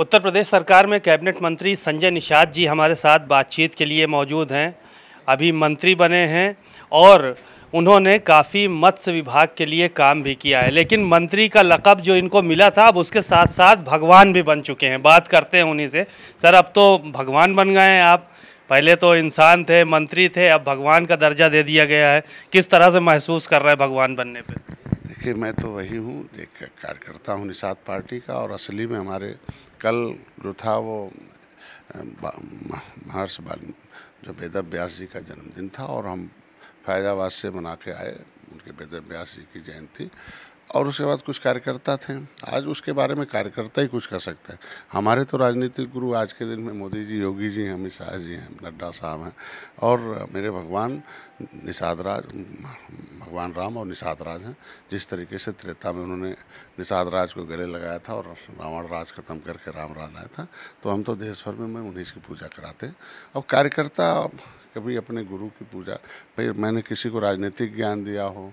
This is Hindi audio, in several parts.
उत्तर प्रदेश सरकार में कैबिनेट मंत्री संजय निषाद जी हमारे साथ बातचीत के लिए मौजूद हैं अभी मंत्री बने हैं और उन्होंने काफ़ी मत्स्य विभाग के लिए काम भी किया है लेकिन मंत्री का लकब जो इनको मिला था अब उसके साथ साथ भगवान भी बन चुके हैं बात करते हैं उन्हीं से सर अब तो भगवान बन गए हैं आप पहले तो इंसान थे मंत्री थे अब भगवान का दर्जा दे दिया गया है किस तरह से महसूस कर रहे हैं भगवान बनने पर देखिए मैं तो वही हूँ एक कार्यकर्ता हूँ निषाद पार्टी का और असली में हमारे कल जो था वो महर्ष बाल जो वेद व्यास जी का जन्मदिन था और हम फैजाबाद से मना के आए उनके वेद व्यास जी की जयंती और उसके बाद कुछ कार्यकर्ता थे आज उसके बारे में कार्यकर्ता ही कुछ कर सकते हैं हमारे तो राजनीतिक गुरु आज के दिन में मोदी जी योगी जी हैं अमित शाह जी हैं नड्डा साहब हैं और मेरे भगवान निषाद राज भगवान राम और निषाद राज हैं जिस तरीके से त्रेता में उन्होंने निषाद राज को गले लगाया था और रावण राज खत्म करके राम राज आया था तो हम तो देश भर में मैं उन्हीं की पूजा कराते हैं और कार्यकर्ता कभी अपने गुरु की पूजा भाई मैंने किसी को राजनीतिक ज्ञान दिया हो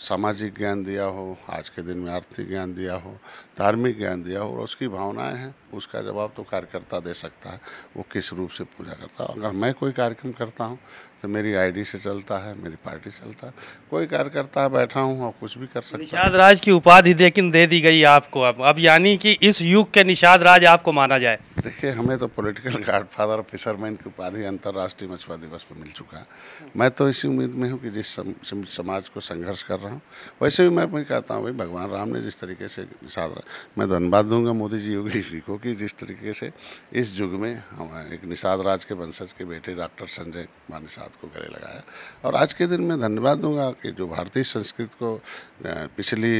सामाजिक ज्ञान दिया हो आज के दिन में आर्थिक ज्ञान दिया हो धार्मिक ज्ञान दिया हो और उसकी भावनाएं हैं उसका जवाब तो कार्यकर्ता दे सकता है वो किस रूप से पूजा करता है अगर मैं कोई कार्यक्रम करता हूँ तो मेरी आईडी से चलता है मेरी पार्टी चलता है कोई कार्यकर्ता बैठा हूँ और कुछ भी कर सकता निषाद राज की उपाधि लेकिन दे दी गई आपको अब अब यानी कि इस युग के निषाद राज आपको माना जाए देखिए हमें तो पॉलिटिकल गार्ड फादर फिशरमैन की उपाधि अंतर्राष्ट्रीय मछुआ दिवस पर मिल चुका है मैं तो इसी उम्मीद में हूँ कि जिस सम, समाज को संघर्ष कर रहा हूँ वैसे भी मैं वही कहता हूँ भाई भगवान राम ने जिस तरीके से साधना मैं धन्यवाद तो दूंगा मोदी जी योगी जी को कि जिस तरीके से इस युग में हम एक निषाद राज के वंशज के बेटे डॉक्टर संजय कुमार निषाद को गले लगाया और आज के दिन मैं धन्यवाद दूंगा कि जो भारतीय संस्कृत को पिछली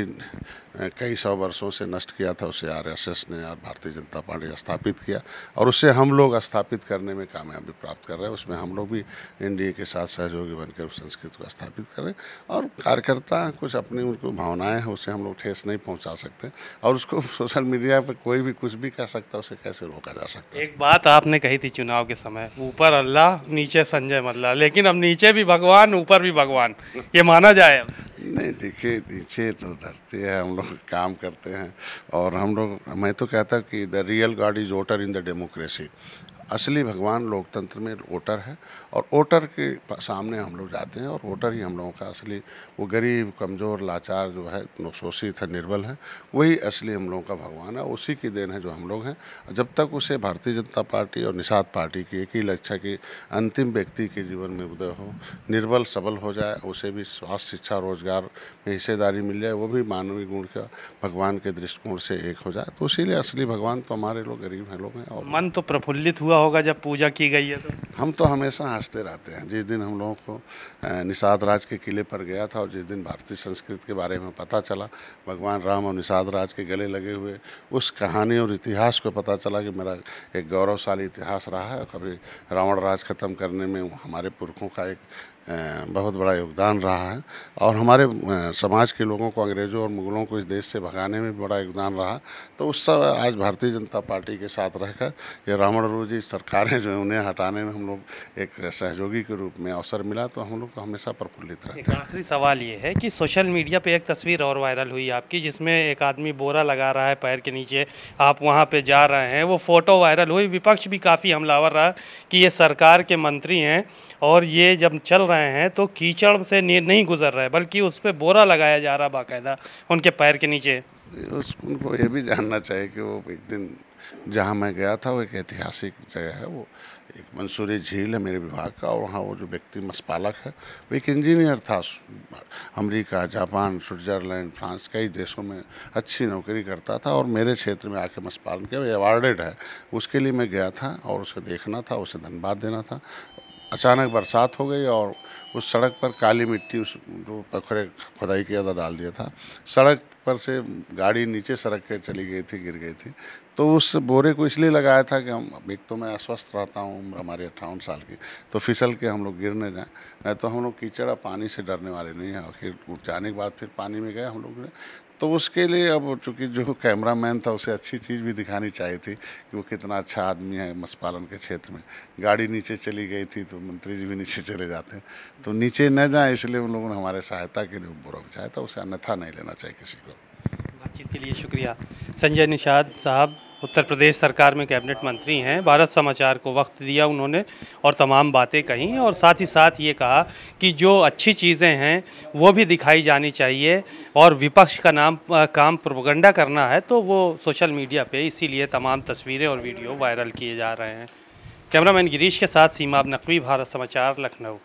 कई सौ वर्षों से नष्ट किया था उसे आर ने और भारतीय जनता पार्टी स्थापित किया किया और उसे हम लोग स्थापित करने में कामयाबी प्राप्त कर रहे हैं उसमें हम लोग भी एनडीए के साथ सहयोगी बनकर उस संस्कृति को स्थापित कर रहे हैं और कार्यकर्ता कुछ अपनी उनको भावनाएँ हैं उसे हम लोग ठेस नहीं पहुँचा सकते और उसको सोशल मीडिया पर कोई भी कुछ भी कह सकता है उसे कैसे रोका जा सकता है एक बात आपने कही थी चुनाव के समय ऊपर अल्लाह नीचे संजय मल्ला लेकिन अब नीचे भी भगवान ऊपर भी भगवान ये माना जाए नहीं देखिए नीचे तो धरती है हम लोग काम करते हैं और हम लोग मैं तो कहता हूँ कि the real god is voter in the democracy असली भगवान लोकतंत्र में वोटर है और वोटर के सामने हम लोग जाते हैं और वोटर ही हम लोगों का असली वो गरीब कमज़ोर लाचार जो है शोषित है निर्बल है वही असली हम लोगों का भगवान है उसी की देन है जो हम लोग हैं जब तक उसे भारतीय जनता पार्टी और निषाद पार्टी की एक ही लक्ष्य की अंतिम व्यक्ति के जीवन में उदय हो निर्बल सबल हो जाए उसे भी स्वास्थ्य शिक्षा रोजगार अधिकार में हिस्सेदारी मिल जाए वो भी मानवीय गुण का भगवान के दृष्टिकोण से एक हो जाए तो इसीलिए असली भगवान तो हमारे लोग गरीब हैं लोग हैं और मन तो प्रफुल्लित हुआ होगा जब पूजा की गई है तो हम तो हमेशा हंसते रहते हैं जिस दिन हम लोगों को निषाद राज के किले पर गया था और जिस दिन भारतीय संस्कृति के बारे में पता चला भगवान राम और निषाद राज के गले लगे हुए उस कहानी और इतिहास को पता चला कि मेरा एक गौरवशाली इतिहास रहा है कभी रावण राज खत्म करने में हमारे पुरखों का एक बहुत बड़ा योगदान रहा है और हमारे समाज के लोगों को अंग्रेज़ों और मुग़लों को इस देश से भगाने में बड़ा योगदान रहा तो उस सब आज भारतीय जनता पार्टी के साथ रहकर ये रावण जी सरकारें जो हैं उन्हें हटाने में हम लोग एक सहयोगी के रूप में अवसर मिला तो हम लोग तो हमेशा प्रफुल्लित रहते हैं आखिरी सवाल ये है कि सोशल मीडिया पर एक तस्वीर और वायरल हुई आपकी जिसमें एक आदमी बोरा लगा रहा है पैर के नीचे आप वहाँ पर जा रहे हैं वो फ़ोटो वायरल हुई विपक्ष भी काफ़ी हमलावर रहा कि ये सरकार के मंत्री हैं और ये जब चल रहे रहे हैं तो कीचड़ से नहीं गुजर रहा है बल्कि उस पर बोरा लगाया जा रहा बाकायदा उनके पैर के नीचे उस उनको ये भी जानना चाहिए कि वो एक दिन जहाँ मैं गया था वो एक ऐतिहासिक जगह है वो एक मंसूरी झील है मेरे विभाग का और वहाँ वो जो व्यक्ति मसपालक है वो एक इंजीनियर था अमेरिका जापान स्विट्जरलैंड फ्रांस कई देशों में अच्छी नौकरी करता था और मेरे क्षेत्र में आके मसपालन किया वो अवार्डेड है उसके लिए मैं गया था और उसे देखना था उसे धनबाद देना था अचानक बरसात हो गई और उस सड़क पर काली मिट्टी उस जो पखरे खुदाई किया था डाल दिया था सड़क पर से गाड़ी नीचे सड़क के चली गई थी गिर गई थी तो उस बोरे को इसलिए लगाया था कि हम एक तो मैं अस्वस्थ रहता हूँ उम्र हमारी अट्ठावन साल की तो फिसल के हम लोग गिरने जाएँ नहीं तो हम लोग कीचड़ और पानी से डरने वाले नहीं हैं आखिर जाने के बाद फिर पानी में गए हम लोग तो उसके लिए अब चूँकि जो कैमरा मैन था उसे अच्छी चीज़ भी दिखानी चाहिए थी कि वो कितना अच्छा आदमी है मत्स्य पालन के क्षेत्र में गाड़ी नीचे चली गई थी तो मंत्री जी भी नीचे चले जाते हैं तो नीचे न जाए इसलिए उन लोगों ने हमारे सहायता के लिए बुरा बचाया था उसे अन्यथा नहीं लेना चाहिए किसी को बातचीत के लिए शुक्रिया संजय निषाद साहब उत्तर प्रदेश सरकार में कैबिनेट मंत्री हैं भारत समाचार को वक्त दिया उन्होंने और तमाम बातें कहीं और साथ ही साथ ये कहा कि जो अच्छी चीज़ें हैं वो भी दिखाई जानी चाहिए और विपक्ष का नाम काम प्रोपगंडा करना है तो वो सोशल मीडिया पे इसीलिए तमाम तस्वीरें और वीडियो वायरल किए जा रहे हैं कैमरामैन गिरीश के साथ सीमा नकवी भारत समाचार लखनऊ